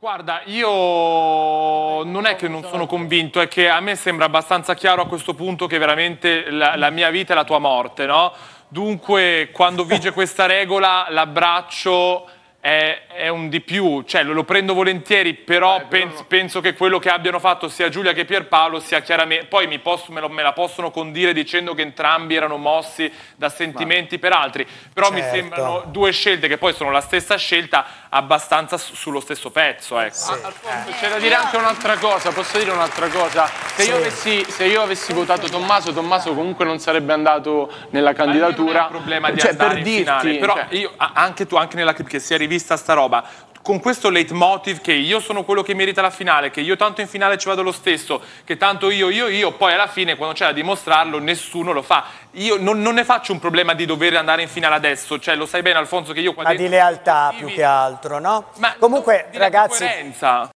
Guarda, io non è che non sono convinto, è che a me sembra abbastanza chiaro a questo punto che veramente la, la mia vita è la tua morte, no? Dunque, quando vige questa regola, l'abbraccio è, è, un di più, cioè, lo, lo, prendo volentieri, però, eh, però penso, no. penso che quello che abbiano fatto sia Giulia che Pierpaolo sia chiaramente... Poi posso, me, lo, me, la possono condire dicendo che entrambi erano mossi da sentimenti Ma... per altri, però certo. mi sembrano due scelte che poi sono la stessa scelta abbastanza su, sullo stesso pezzo. Ecco. Sì. Alfonso, eh. c'è da dire anche un'altra cosa, posso dire un'altra cosa? se io, avessi, se io avessi votato Tommaso, Tommaso comunque non sarebbe andato nella candidatura. Non è un problema di cioè, andare per in dirti, finale, però cioè. io, anche tu, anche nella clip che si è rivista sta roba, con questo leitmotiv che io sono quello che merita la finale, che io tanto in finale ci vado lo stesso, che tanto io, io, io, poi alla fine quando c'è da dimostrarlo nessuno lo fa. Io non, non, ne faccio un problema di dover andare in finale adesso, cioè lo sai bene Alfonso che io... Qua Ma di lealtà più che altro, no? Ma Comunque, ragazzi...